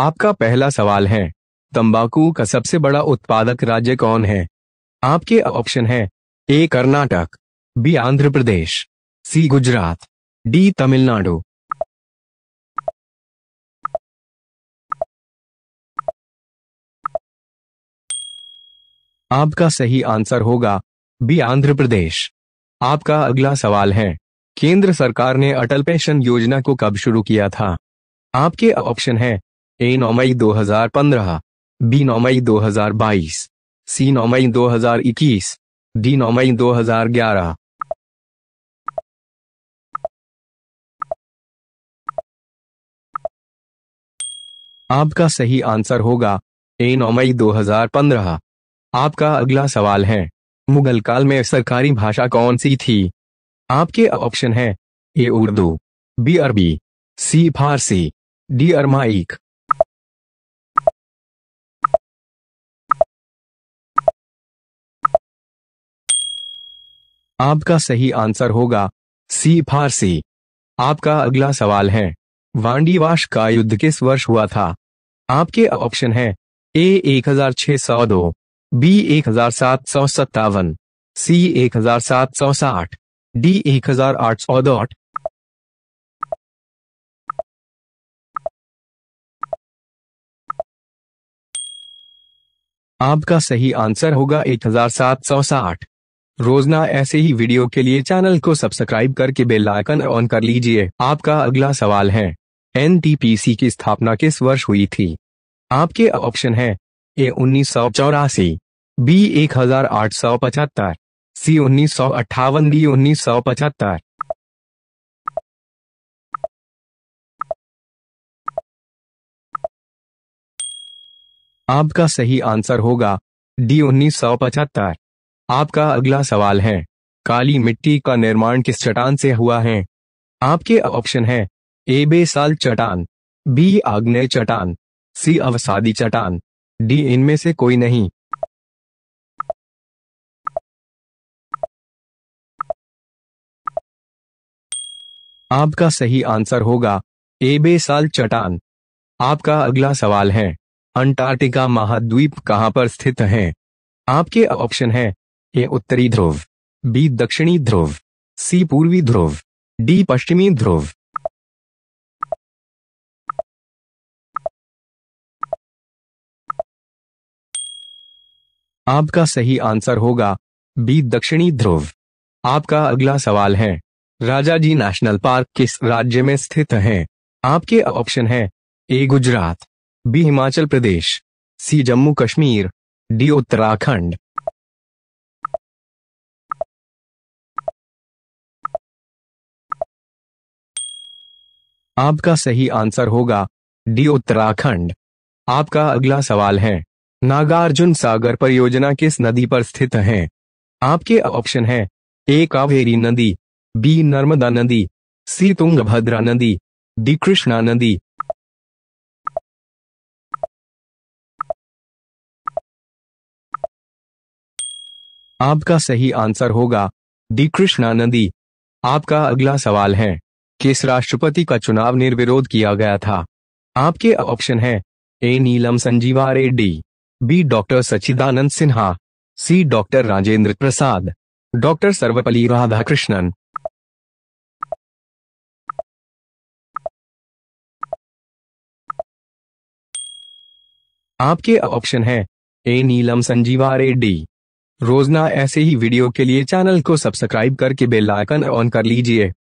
आपका पहला सवाल है तंबाकू का सबसे बड़ा उत्पादक राज्य कौन है आपके ऑप्शन है A Karnataka B Andhra Pradesh C Gujarat D Tamil Nadu आपका सही आंसर होगा बी आंध्र प्रदेश आपका अगला सवाल है केंद्र सरकार ने अटल पेंशन योजना को कब शुरू किया था आपके ऑप्शन है ए नौ मई 2015, बी नौ मई 2022, सी नौ मई 2021, डी नौ मई 2011 आपका सही आंसर होगा ए नौ मई 2015 आपका अगला सवाल है मुगल काल में सरकारी भाषा कौन सी थी आपके ऑप्शन है ए उर्दू बी अरबी सी फारसी डी अरमाइक आपका सही आंसर होगा सी फारसी आपका अगला सवाल है वांडीवाश का युद्ध किस वर्ष हुआ था आपके ऑप्शन है ए 1602, बी एक सी 1760, डी 1800 आपका सही आंसर होगा 1760 रोजना ऐसे ही वीडियो के लिए चैनल को सब्सक्राइब करके बेल आइकन ऑन कर लीजिए आपका अगला सवाल है एनटीपीसी की स्थापना किस वर्ष हुई थी आपके ऑप्शन है ए उन्नीस बी एक हजार आठ सौ पचहत्तर सी उन्नीस सौ अट्ठावन डी उन्नीस सौ पचहत्तर आपका सही आंसर होगा डी उन्नीस सौ पचहत्तर आपका अगला सवाल है काली मिट्टी का निर्माण किस चट्टान से हुआ है आपके ऑप्शन है ए साल चट्टान बी आग्नेय चट्टान सी अवसादी चट्टान डी इनमें से कोई नहीं आपका सही आंसर होगा ए बे साल चट्टान आपका अगला सवाल है अंटार्कटिका महाद्वीप कहां पर स्थित है आपके ऑप्शन है ए उत्तरी ध्रुव बी दक्षिणी ध्रुव सी पूर्वी ध्रुव डी पश्चिमी ध्रुव आपका सही आंसर होगा बी दक्षिणी ध्रुव आपका अगला सवाल है राजा जी नेशनल पार्क किस राज्य में स्थित है आपके ऑप्शन है A Gujarat B Himachal Pradesh C Jammu Kashmir D Uttarakhand आपका सही आंसर होगा डी उत्तराखंड आपका अगला सवाल है नागार्जुन सागर परियोजना किस नदी पर स्थित है आपके ऑप्शन है ए कावेरी नदी बी नर्मदा नदी सी तुंगभद्रा नदी डी कृष्णा नदी आपका सही आंसर होगा डी कृष्णा नदी आपका अगला सवाल है किस राष्ट्रपति का चुनाव निर्विरोध किया गया था आपके ऑप्शन है A Neelam Sanjiva Reddy B doctor Sachchidananda Sinha C doctor Rajendra Prasad doctor Sarvepalli Radhakrishnan आपके ऑप्शन है ए नीलम संजीवा रेड्डी रोजना ऐसे ही वीडियो के लिए चैनल को सब्सक्राइब करके बेल आइकन ऑन कर लीजिए